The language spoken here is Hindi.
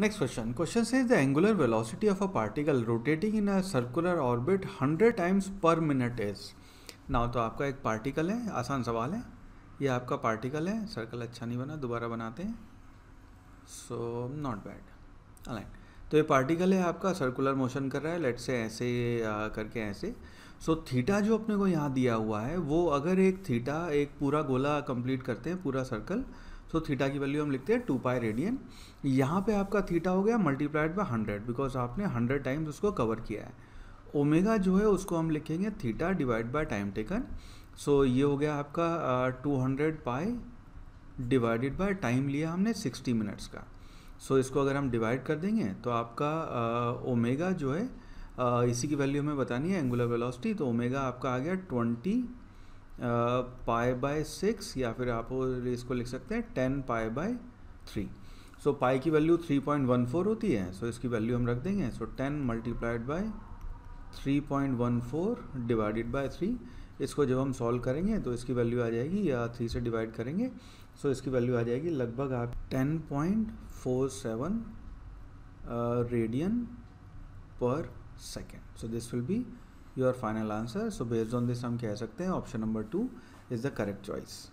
नेक्स्ट क्वेश्चन क्वेश्चन से the angular velocity of a particle rotating in a circular orbit hundred times per minute is ना तो आपका एक पार्टिकल है आसान सवाल है ये आपका पार्टिकल है सर्कल अच्छा नहीं बना दोबारा बनाते हैं सो नॉट बैड अलाइन तो ये पार्टिकल है आपका सर्कुलर मोशन कर रहा है लेट से ऐसे आ, करके ऐसे सो so, थीटा जो अपने को यहाँ दिया हुआ है वो अगर एक थीटा एक पूरा गोला कंप्लीट करते हैं पूरा सर्कल सो थीटा की वैल्यू हम लिखते हैं टू पाई रेडियन यहाँ पे आपका थीटा हो गया मल्टीप्लाइड बाय हंड्रेड बिकॉज आपने हंड्रेड टाइम्स उसको कवर किया है ओमेगा जो है उसको हम लिखेंगे theta divide by time taken so ये हो गया आपका two hundred pi divided by time लिया हमने सिक्सटी मिनट्स का सो so, इसको अगर हम डिवाइड कर देंगे तो आपका ओमेगा uh, जो है uh, इसी की वैल्यू हमें बतानी है एंगुलर वेलोसिटी तो ओमेगा आपका आ गया ट्वेंटी पाई बाय सिक्स या फिर आप इसको लिख सकते हैं ten pi by three so pi की value three point one four होती है सो so इसकी वैल्यू हम रख देंगे so ten multiplied by three point one four divided by three इसको जब हम सॉल्व करेंगे तो इसकी वैल्यू आ जाएगी या थ्री से डिवाइड करेंगे सो so इसकी वैल्यू आ जाएगी लगभग आप ten point four seven radian per second so this will be your final answer so based on this हम कह सकते हैं option number two is the correct choice